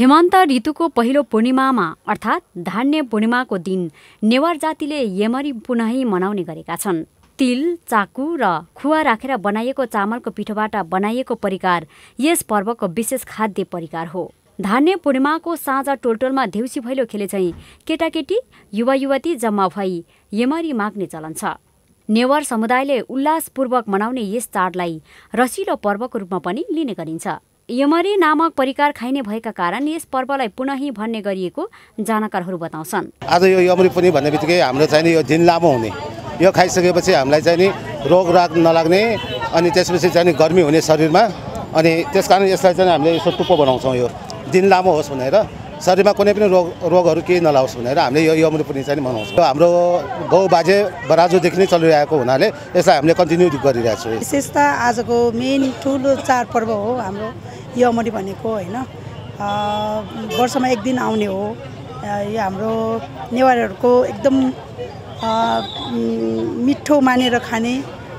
हेमन्त ऋतुको पहिलो पूर्णिमामा अर्थात् धान्य पूर्णिमाको दिन नेवार जातिले यमरी पुनः मनाउने गरेका छन् तिल चाकु र खुवा राखेर बनाइएको चामलको पिठोबाट बनाइएको परिकार यस पर्वको विशेष खाद्य परिकार हो धान्य पूर्णिमाको साँझ टोलटोलमा देउसी भैलो खेले चाहिँ केटाकेटी युवा युवती जम्मा भई यमरी माग्ने चलन छ नेवार समुदायले उल्लासपूर्वक मनाउने यस चाडलाई रसिलो पर्वको रूपमा पनि लिने गरिन्छ यमरी नामक परिकार खाइने भएका कारण यस पर्वलाई पुनः भन्ने गरिएको जानकारहरू बताउँछन् आज यो यमरी पनि भन्ने बित्तिकै हाम्रो चाहिँ यो दिन लामो हुने यो खाइसकेपछि हामीलाई चाहिँ नि रोग राग नलाग्ने अनि त्यसपछि चाहिँ नि गर्मी हुने शरीरमा अनि त्यस कारण यसलाई चाहिँ हामीले यसो टुप्पो बनाउँछौँ यो दिन लामो होस् भनेर शरीरमा कुनै पनि रोग रोगहरू केही नलाओस् भनेर हामीले यो यमुना पनि चाहिँ मनाउँछौँ हाम्रो गाउँ बाजे बराजुदेखि नै चलिरहेको हुनाले यसलाई हामीले कन्टिन्यू विशेष त आजको मेन ठुलो चाडपर्व हो हाम्रो यमुनी भनेको होइन वर्षमा एक दिन आउने हो यो हाम्रो नेवारहरूको एकदम मिठो मानेर खाने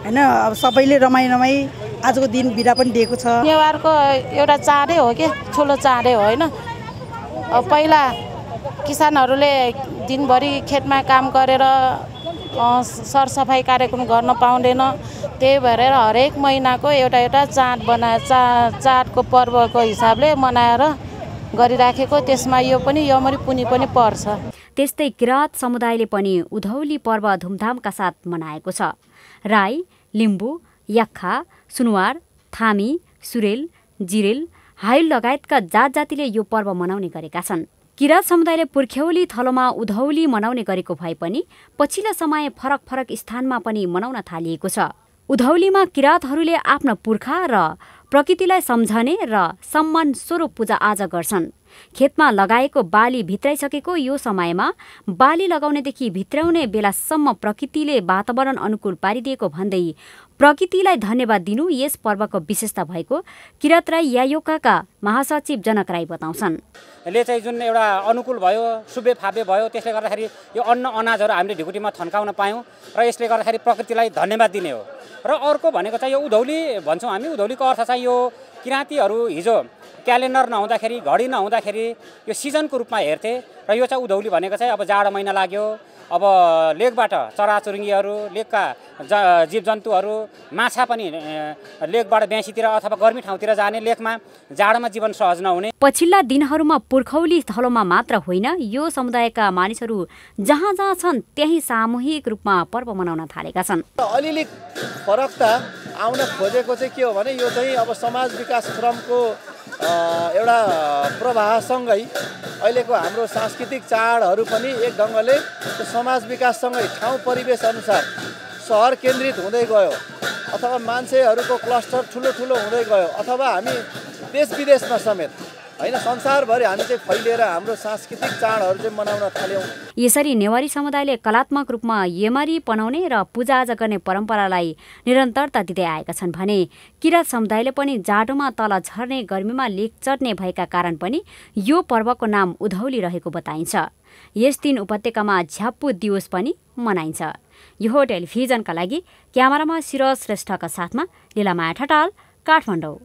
होइन अब सबैले रमाइ रमाइ आजको दिन बिदा पनि दिएको छ नेवारको एउटा चाडै हो कि ठुलो चाडै हो होइन पहिला किसानहरूले दिनभरि खेतमा काम गरेर सरसफाइ कार्यक्रम गर्न पाउँदैन त्यही भएर हरेक महिनाको एउटा एउटा चाड बना चा चाडको पर्वको हिसाबले मनाएर गरिराखेको त्यसमा यो पनि यमरी पुनि पनि पर्छ त्यस्तै किराँत समुदायले पनि उधौली पर्व धुमधामका साथ मनाएको छ राई लिम्बू याखा सुनवार थामी सुरेल जिरेल हाइल लगायतका जात जातिले यो पर्व मनाउने गरेका छन् किराँत समुदायले पुर्ख्यौली थलोमा उधौली मनाउने गरेको भए पनि पछिल्लो समय फरक फरक स्थानमा पनि मनाउन थालिएको छ उधौलीमा किराँतहरूले आफ्ना पुर्खा र प्रकृतिलाई सम्झने र सम्मान स्वरूप पूजा आज गर्छन् खेतमा लगाएको बाली भित्राइसकेको यो समयमा बाली लगाउनेदेखि भित्राउने बेलासम्म प्रकृतिले वातावरण अनुकूल पारिदिएको भन्दै प्रकृतिलाई धन्यवाद दिनु यस पर्वको विशेषता भएको किराँत राई यायोका महासचिव जनक राई बताउँछन् ले चाहिँ जुन एउटा अनुकूल भयो सुबे फाबे भयो त्यसले गर्दाखेरि यो अन्न अनाजहरू हामीले ढुकुटीमा थन्काउन पायौँ र यसले गर्दाखेरि प्रकृतिलाई धन्यवाद दिने हो र अर्को भनेको चाहिँ यो उधौली भन्छौँ हामी उधौलीको अर्थ चाहिँ यो किराँतीहरू हिजो क्यालेन्डर नहुँदाखेरि घडी नहुँदाखेरि यो सिजनको रूपमा हेर्थे र यो चाहिँ उधौली भनेको चाहिँ अब जाडो महिना लाग्यो अब लेकबाट चराचुरुङ्गीहरू लेकका ज जीवजन्तुहरू माछा पनि लेकबाट ब्यासीतिर अथवा गर्मी ठाउँतिर जाने लेकमा जाडोमा जीवन सहज नहुने पछिल्ला दिनहरूमा पुर्खौली स्थलोमा मात्र होइन यो समुदायका मानिसहरू जहाँ जहाँ छन् त्यही सामूहिक रूपमा पर्व मनाउन थालेका छन् अलिअलि फरक त आउन खोजेको चाहिँ के हो भने यो चाहिँ अब समाज विकास श्रमको एउटा प्रवाहसँगै अहिलेको हाम्रो सांस्कृतिक चाडहरू पनि एक ढङ्गले समाज विकाससँगै ठाउँ परिवेश अनुसार सहर केन्द्रित हुँदै गयो अथवा मान्छेहरूको क्लस्टर ठुलो ठुलो हुँदै गयो अथवा हामी देश विदेशमा समेत होइन संसारभरि हामी चाहिँ फैलिएर हाम्रो सांस्कृतिक चाडहरू चाहिँ मनाउन थाल्यौँ यसरी नेवारी समुदायले कलात्मक रूपमा यमरी पनाउने र पूजाआजा गर्ने परम्परालाई निरन्तरता दिँदै आएका छन् भने किरात समुदायले पनि जाडोमा तल झर्ने गर्मीमा लेख चढ्ने भएका कारण पनि यो पर्वको नाम उधौली रहेको बताइन्छ यस दिन उपत्यकामा झ्याप्पु दिवस पनि मनाइन्छ यो टेलिभिजनका लागि क्यामरामा शिर श्रेष्ठका साथमा लिलामाया ठटाल काठमाडौँ